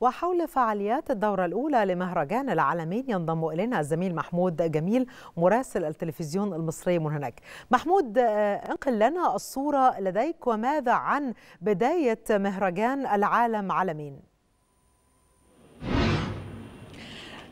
وحول فعاليات الدورة الأولى لمهرجان العالمين ينضم إلينا الزميل محمود جميل مراسل التلفزيون المصري من هناك محمود آه، انقل لنا الصورة لديك وماذا عن بداية مهرجان العالم عالمين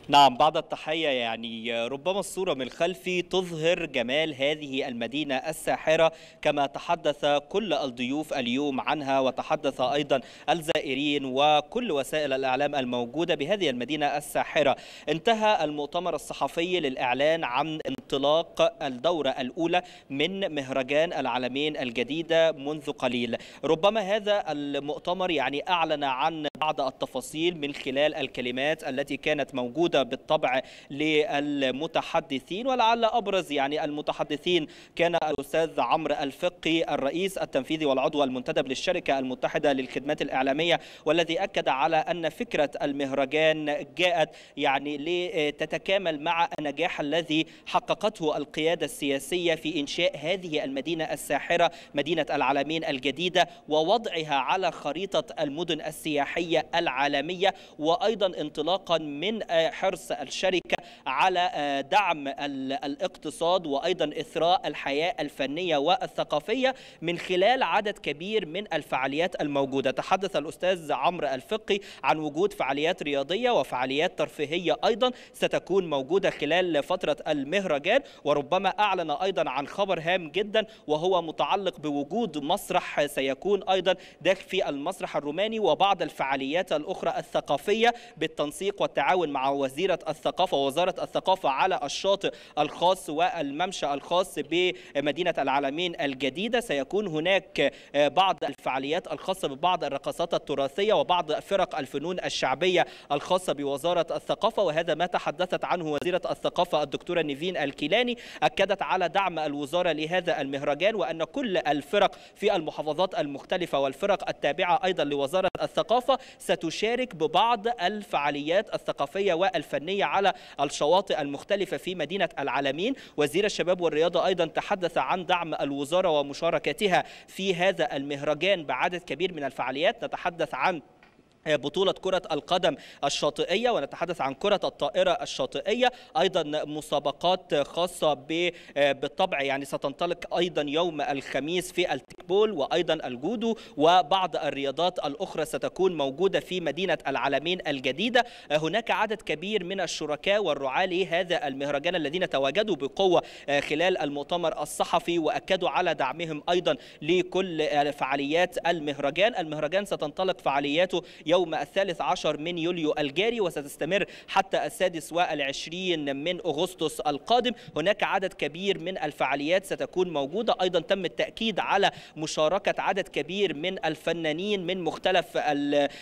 نعم بعد التحية يعني ربما الصورة من الخلفي تظهر جمال هذه المدينة الساحرة كما تحدث كل الضيوف اليوم عنها وتحدث أيضا الزائرين وكل وسائل الإعلام الموجودة بهذه المدينة الساحرة انتهى المؤتمر الصحفي للإعلان عن انطلاق الدورة الأولى من مهرجان العالمين الجديدة منذ قليل ربما هذا المؤتمر يعني أعلن عن بعض التفاصيل من خلال الكلمات التي كانت موجودة بالطبع للمتحدثين ولعل أبرز يعني المتحدثين كان الأستاذ عمرو الفقي الرئيس التنفيذي والعضو المنتدب للشركة المتحدة للخدمات الإعلامية والذي أكد على أن فكرة المهرجان جاءت يعني لتتكامل مع النجاح الذي حققته القيادة السياسية في إنشاء هذه المدينة الساحرة مدينة العالمين الجديدة ووضعها على خريطة المدن السياحية الصحية العالمية وأيضا انطلاقا من آه، حرص الشركة على آه، دعم الاقتصاد وايضا اثراء الحياه الفنيه والثقافيه من خلال عدد كبير من الفعاليات الموجوده تحدث الاستاذ عمرو الفقي عن وجود فعاليات رياضيه وفعاليات ترفيهيه ايضا ستكون موجوده خلال فتره المهرجان وربما اعلن ايضا عن خبر هام جدا وهو متعلق بوجود مسرح سيكون ايضا داخل في المسرح الروماني وبعض الفعاليات الاخرى الثقافيه بالتنسيق والتعاون مع وزيره الثقافه ووزارة وزارة الثقافة على الشاطئ الخاص والممشى الخاص بمدينة العالمين الجديدة سيكون هناك آه، بعض الفعاليات الخاصة ببعض الرقصات التراثية وبعض فرق الفنون الشعبية الخاصة بوزارة الثقافة وهذا ما تحدثت عنه وزيرة الثقافة الدكتورة نيفين الكيلاني أكدت على دعم الوزارة لهذا المهرجان وأن كل الفرق في المحافظات المختلفة والفرق التابعة أيضا لوزارة الثقافة ستشارك ببعض الفعاليات الثقافية والفنية على الشواطئ المختلفة في مدينة العالمين وزير الشباب والرياضة أيضا تحدث عن دعم الوزارة ومشاركتها في هذا المهرجان بعدد كبير من الفعاليات نتحدث عن بطولة كرة القدم الشاطئية ونتحدث عن كرة الطائرة الشاطئية أيضا مسابقات خاصة بالطبع يعني ستنطلق أيضا يوم الخميس في التكبول وأيضا الجودو وبعض الرياضات الأخرى ستكون موجودة في مدينة العالمين الجديدة هناك عدد كبير من الشركاء والرعاة لهذا المهرجان الذين تواجدوا بقوة خلال المؤتمر الصحفي وأكدوا على دعمهم أيضا لكل فعاليات المهرجان المهرجان ستنطلق فعالياته يوم الثالث عشر من يوليو الجاري وستستمر حتى السادس والعشرين من أغسطس القادم هناك عدد كبير من الفعاليات ستكون موجودة أيضا تم التأكيد على مشاركة عدد كبير من الفنانين من مختلف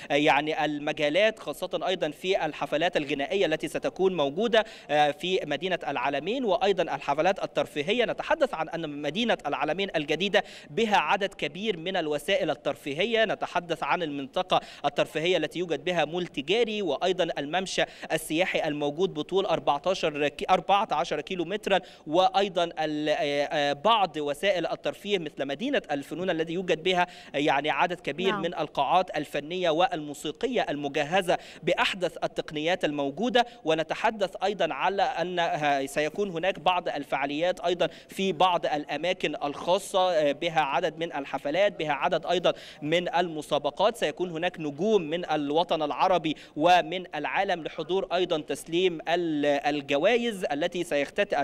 يعني المجالات خاصة أيضا في الحفلات الغنائية التي ستكون موجودة آه، في مدينة العالمين وأيضا الحفلات الترفيهية نتحدث عن أن مدينة العالمين الجديدة بها عدد كبير من الوسائل الترفيهية نتحدث عن المنطقة الترفيهية الترفيهية التي يوجد بها مول تجاري وأيضا الممشى السياحي الموجود بطول 14 14 كيلو مترا وأيضا آه، آه، بعض وسائل الترفيه مثل مدينة الفنون الذي يوجد بها يعني عدد كبير نعم. من القاعات الفنية والموسيقية المجهزة بأحدث التقنيات الموجودة ونتحدث أيضا على أن سيكون هناك بعض الفعاليات أيضا في بعض الأماكن الخاصة آه، بها عدد من الحفلات بها عدد أيضا من المسابقات سيكون هناك نجوم من الوطن العربي ومن العالم لحضور ايضا تسليم الجوائز التي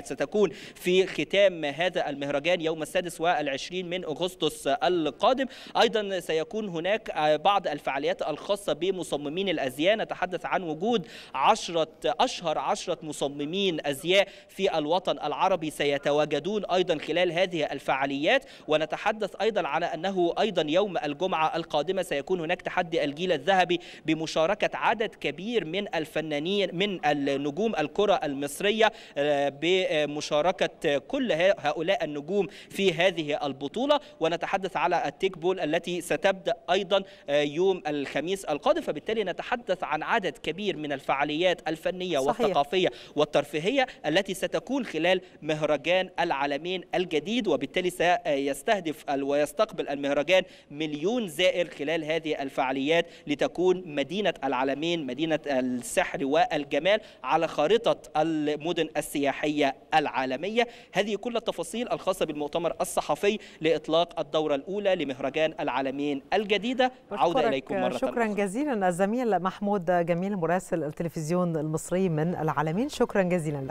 ستكون في ختام هذا المهرجان يوم السادس والعشرين من اغسطس القادم ايضا سيكون هناك بعض الفعاليات الخاصه بمصممين الازياء نتحدث عن وجود عشرة اشهر عشرة مصممين ازياء في الوطن العربي سيتواجدون ايضا خلال هذه الفعاليات ونتحدث ايضا على انه ايضا يوم الجمعه القادمه سيكون هناك تحدي الجيل الذهبي الذهبي بمشاركه عدد كبير من الفنانين من النجوم الكره المصريه آه، بمشاركه كل هؤلاء النجوم في هذه البطوله ونتحدث على التيك بول التي ستبدا ايضا آه، يوم الخميس القادم فبالتالي نتحدث عن عدد كبير من الفعاليات الفنيه صحيح. والثقافيه والترفيهيه التي ستكون خلال مهرجان العالمين الجديد وبالتالي سيستهدف ويستقبل المهرجان مليون زائر خلال هذه الفعاليات لت لتكون مدينة العالمين مدينة السحر والجمال على خارطة المدن السياحية العالمية هذه كل التفاصيل الخاصة بالمؤتمر الصحفي لإطلاق الدورة الأولى لمهرجان العالمين الجديدة عودة إليكم مرة شكرا أخرى. جزيلا الزميل محمود جميل مراسل التلفزيون المصري من العالمين شكرا جزيلا لك